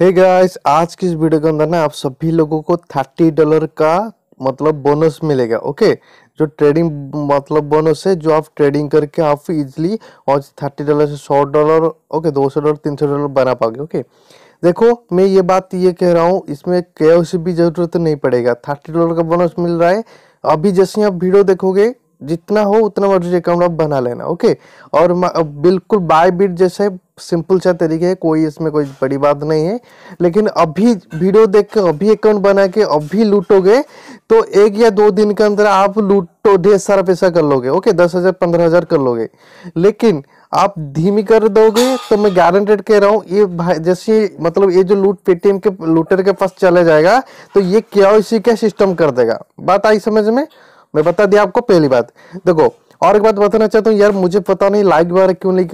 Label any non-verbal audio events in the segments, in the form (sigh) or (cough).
हे hey guys आज की इस वीडियो के अंदर ना आप सभी लोगों को थर्टी डॉलर का मतलब बोनस मिलेगा ओके जो ट्रेडिंग मतलब बोनस है जो आप ट्रेडिंग करके आप इजिली और थर्टी डॉलर से सौ डॉलर ओके दो सौ डॉलर तीन सौ डॉलर बना पाओगे ओके देखो मैं ये बात ये कह रहा हूँ इसमें के भी जरूरत नहीं पड़ेगा थर्टी डॉलर का बोनस मिल रहा है अभी जैसे आप वीडियो देखोगे जितना हो उतना मर्जी अकाउंट आप बना लेना ओके और बिल्कुल बाय बिट जैसे सिंपल सा तरीके है कोई इसमें कोई बड़ी बात नहीं है लेकिन अभी वीडियो देख के अभी अकाउंट बना के अभी लूटोगे तो एक या दो दिन के अंदर आप लूटो ढेर सारा पैसा कर लोगे ओके दस हज़ार पंद्रह हज़ार कर लोगे लेकिन आप धीमी कर दोगे तो मैं गारंटेड कह रहा हूँ ये भाई जैसे मतलब ये जो लूट पेटीएम के लूटर के पास चला जाएगा तो ये क्या इसी का सिस्टम कर देगा बात आई समझ में मैं बता दिया आपको पहली बात देखो और एक बात बताना चाहता हूँ यार मुझे पता नहीं लाइक वगैरह क्यों नहीं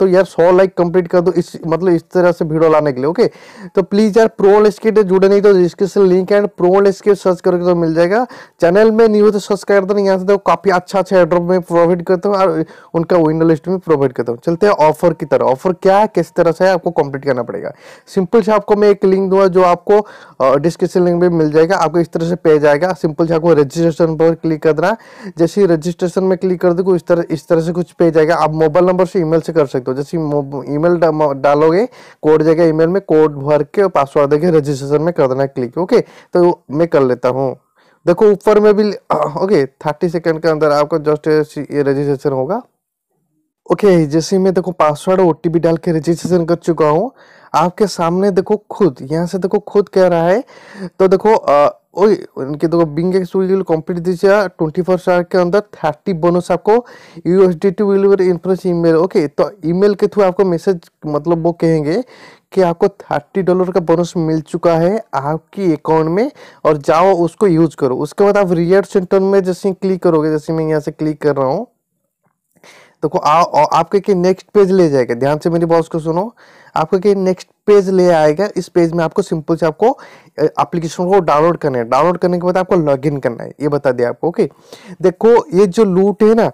दो यार सौ लाइक कंप्लीट कर दो इस मतलब इस तरह से वीडियो लाने के लिए ओके तो प्लीज़ यार प्रो स्केट जुड़े नहीं तो description link and pro skate search करके तो मिल जाएगा चैनल में न्यूज तो सर्च कर देना यहाँ से तो काफ़ी अच्छा अच्छा एड्रॉप में प्रोवाइड करता हूँ और उनका विंडो लिस्ट में प्रोवाइड करता हूँ चलते हैं ऑफर की तरह ऑफर क्या है किस तरह से आपको कंप्लीट करना पड़ेगा सिंपल से आपको मैं एक लिंक दूंगा जो आपको डिस्क्रिप्शन लिंक में मिल जाएगा आपको इस तरह से पेज आएगा सिंपल से आपको रजिस्ट्रेशन पर क्लिक कर देना जैसे ही रजिस्ट्रेशन में क्लिक कर दोगे इस तरह इस तरह से कुछ पेज आएगा आप मोबाइल नंबर से ईमेल से कर सकते हो जैसे ईमेल डालोगे कोड जाएगा ईमेल में कोड भर के पासवर्ड देके रजिस्ट्रेशन में कर देना क्लिक ओके तो मैं कर लेता हूँ देखो ऊपर में भी ओके थर्टी सेकेंड के अंदर आपका जस्ट ये रजिस्ट्रेशन होगा ओके okay, जैसे मैं देखो पासवर्ड ओ डाल के रजिस्ट्रेशन कर चुका हूँ आपके सामने देखो खुद यहाँ से देखो खुद कह रहा है तो देखो आ, इनके देखो Bing X will complete this year twenty four के अंदर थर्टी बोनस आपको U S D T will influence email okay तो ईमेल के थ्रू आपको मैसेज मतलब वो कहेंगे कि आपको थर्टी डॉलर का बोनस मिल चुका है आपकी अकाउंट में और जाओ उसको यूज करो उसके बाद आप रियर सेंटर में जैसे क्लिक करोगे जैसे मैं यहाँ से क्लिक कर रहा हूँ देखो आपके के नेक्स्ट पेज ले जाएगा ध्यान से मेरी बॉस को सुनो आपके के नेक्स्ट पेज ले आएगा इस पेज में आपको सिंपल से आपको एप्लीकेशन को डाउनलोड करना है डाउनलोड करने के बाद आपको लॉगिन करना है ये बता दिया आपको ओके देखो ये जो लूट है ना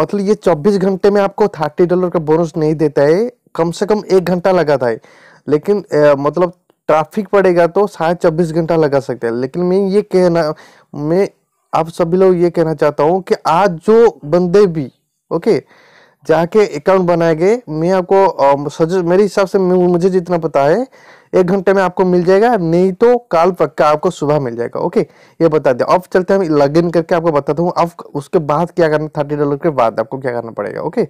मतलब ये 24 घंटे में आपको 30 डॉलर का बोनस नहीं देता है कम से कम एक घंटा लगाता है लेकिन ए, मतलब ट्रैफिक पड़ेगा तो शायद चौबीस घंटा लगा सकते हैं लेकिन मैं ये कहना मैं आप सभी लोग ये कहना चाहता हूँ कि आज जो बंदे भी ओके जाके अकाउंट बनाएंगे मैं आपको सजेस्ट मेरे हिसाब से मुझे जितना पता है एक घंटे में आपको मिल जाएगा नहीं तो कल पक्का आपको सुबह मिल जाएगा ओके ये बता दिया अब चलते हैं लॉग इन करके आपको बताता हूँ अब उसके बाद क्या करना थर्टी डॉलर के बाद आपको क्या करना पड़ेगा ओके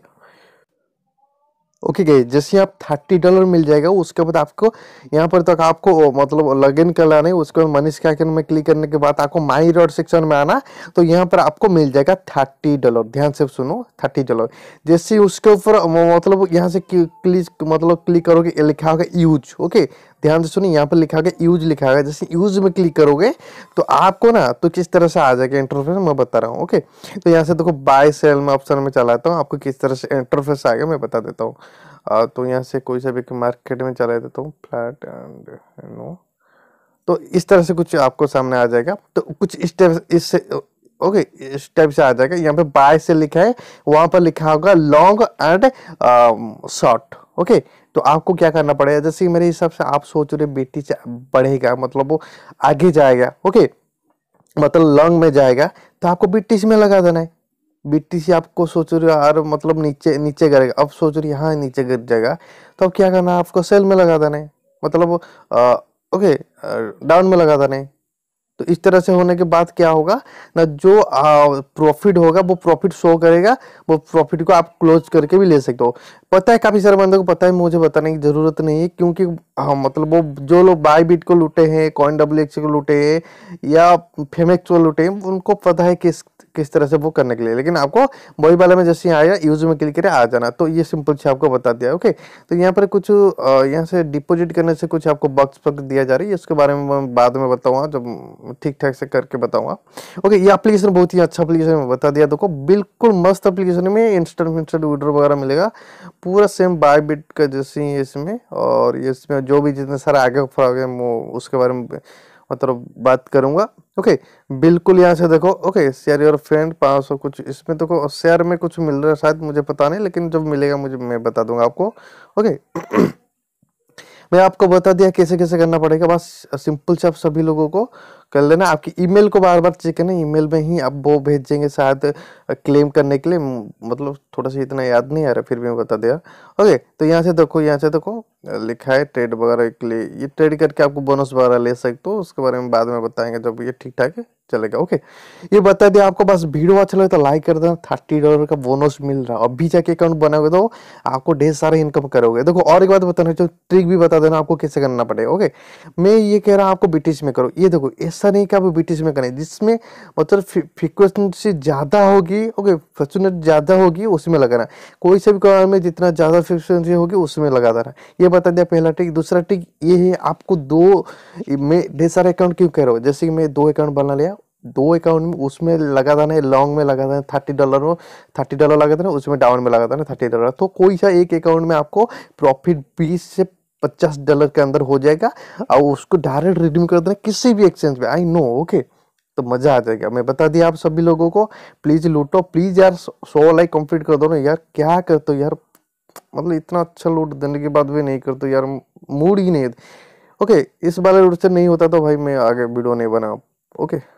ओके गई जैसे आप थर्टी डॉलर मिल जाएगा उसके बाद आपको यहाँ पर तक आपको मतलब लॉग इन लाना है उसके बाद मनीष के में क्लिक करने के बाद आपको माई रोड सेक्शन में आना तो यहाँ पर आपको मिल जाएगा थर्टी डॉलर ध्यान से सुनो थर्टी डॉलर जैसे उसके ऊपर मतलब यहाँ से क्लिक मतलब क्लिक करोगे लिखा होगा यूज ओके ध्यान से सुनिए यहाँ पर लिखा गया यूज लिखा गया जैसे यूज में क्लिक करोगे तो आपको ना तो किस तरह से आ जाएगा इंटरफेस मैं बता रहा हूँ ओके तो यहाँ से देखो बाय सेल में ऑप्शन में चलाता हूँ आपको किस तरह से इंटरफेस आ गया मैं बता देता हूँ तो यहाँ से कोई सा भी मार्केट में चला देता हूँ फ्लैट एंड नो तो इस तरह से कुछ आपको सामने आ जाएगा तो कुछ इस टाइप इससे ओके इस टाइप से आ जाएगा यहाँ पे बाय से लिखा है वहाँ पर लिखा होगा लॉन्ग एंड शॉर्ट ओके तो आपको क्या करना पड़ेगा जैसे मेरे हिसाब से आप सोच रहे बेटी बढ़ेगा मतलब वो आगे जाएगा ओके मतलब लॉन्ग में जाएगा तो आपको बीटीसी में लगा देना है बीटीसी आपको सोच रही यार मतलब नीचे नीचे करेगा अब सोच रही हाँ नीचे गिर जाएगा तो अब क्या करना है आपको सेल में लगा देना है मतलब आ, ओके डाउन में लगा देना है तो इस तरह से होने के बाद क्या होगा ना जो प्रॉफिट होगा वो प्रॉफिट शो करेगा वो प्रॉफिट को आप क्लोज करके भी ले सकते हो पता है काफ़ी सारे बंदों को पता है मुझे बताने की ज़रूरत नहीं है क्योंकि हाँ मतलब वो जो लोग बाई बीट को लूटे हैं कॉइन डब्ल्यू एक्स को लूटे हैं या फेमेक्स को लूटे हैं उनको पता है कि किस तरह से बुक करने के लिए लेकिन आपको वही वाला में जैसे यहाँ आया यूज में क्लिक करें आ जाना तो ये सिंपल से आपको बता दिया ओके तो यहाँ पर कुछ यहाँ से डिपोजिट करने से कुछ आपको बक्स पर दिया जा रही है उसके बारे में मैं बाद में बताऊँगा जब ठीक ठाक से करके बताऊँगा ओके ये अप्लीकेशन बहुत ही अच्छा अप्लीकेशन बता दिया देखो बिल्कुल मस्त अप्लीकेशन में इंस्टेंट इंस्टेंट विड्रो वगैरह मिलेगा पूरा सेम बाय बिट का जैसे ही इसमें और इसमें जो भी जितने सारे आगे फरागे वो उसके बारे में मतलब बात करूंगा ओके बिल्कुल यहाँ से देखो ओके शेयर योर फ्रेंड पाँच सौ कुछ इसमें देखो शेयर में कुछ मिल रहा है शायद मुझे पता नहीं लेकिन जब मिलेगा मुझे मैं बता दूंगा आपको ओके (clears throat) मैं आपको बता दिया कैसे कैसे करना पड़ेगा बस सिंपल से आप सभी लोगों को कर लेना आपकी ईमेल को बार बार चेक करना ईमेल में ही आप वो भेजेंगे शायद क्लेम करने के लिए मतलब थोड़ा सा इतना याद नहीं आ रहा फिर भी मैं बता दिया ओके तो यहाँ से देखो यहाँ से देखो लिखा है ट्रेड वगैरह के लिए ये ट्रेड करके आपको बोनस वगैरह ले सकते हो उसके बारे में बाद में बताएंगे जब ये ठीक ठाक चलेगा ओके ये बता दिया आपको बस वीडियो अच्छा लगे तो लाइक कर देना थर्टी डॉलर का बोनस मिल रहा है अभी जाके अकाउंट बनाओगे तो आपको ढेर सारा इनकम करोगे देखो और एक बात बताना जो ट्रिक भी बता देना आपको कैसे करना पड़ेगा ओके मैं ये कह रहा हूँ आपको ब्रिटिश में करो ये देखो ये ऐसा नहीं कि आप बीटीसी में करें जिसमें मतलब फ्रिक्वेंसी ज़्यादा होगी ओके फ्रिक्वेंसी ज़्यादा होगी उसमें लगाना कोई से भी कॉलर में जितना ज़्यादा फ्रिक्वेंसी होगी उसमें लगा देना ये बता दिया पहला ट्रिक दूसरा ट्रिक ये है आपको दो मैं ढेर सारे अकाउंट क्यों कह रहा हूँ जैसे कि मैं दो अकाउंट बना लिया दो अकाउंट में उसमें लगा देना है लॉन्ग में लगा देना थर्टी डॉलर में थर्टी डॉलर लगा देना उसमें डाउन में लगा देना थर्टी डॉलर तो कोई सा एक अकाउंट में आपको प्रॉफिट बीस से पचास डॉलर के अंदर हो जाएगा और उसको डायरेक्ट रिडीम कर देना किसी भी एक्सचेंज पे आई नो ओके तो मज़ा आ जाएगा मैं बता दिया आप सभी लोगों को प्लीज़ लूटो प्लीज़ यार सौ लाइक कंप्लीट कर दो ना यार क्या करते हो यार मतलब इतना अच्छा लूट देने के बाद भी नहीं करते यार मूड ही नहीं ओके इस बार लूट से नहीं होता तो भाई मैं आगे वीडियो नहीं बना ओके